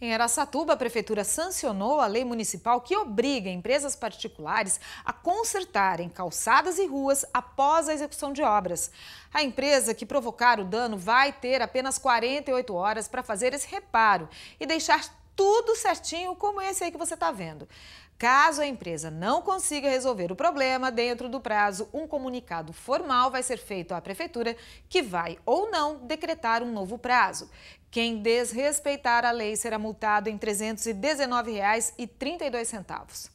Em Aracatuba, a prefeitura sancionou a lei municipal que obriga empresas particulares a consertarem calçadas e ruas após a execução de obras. A empresa que provocar o dano vai ter apenas 48 horas para fazer esse reparo e deixar tudo certinho, como esse aí que você está vendo. Caso a empresa não consiga resolver o problema dentro do prazo, um comunicado formal vai ser feito à prefeitura, que vai ou não decretar um novo prazo. Quem desrespeitar a lei será multado em R$ 319,32.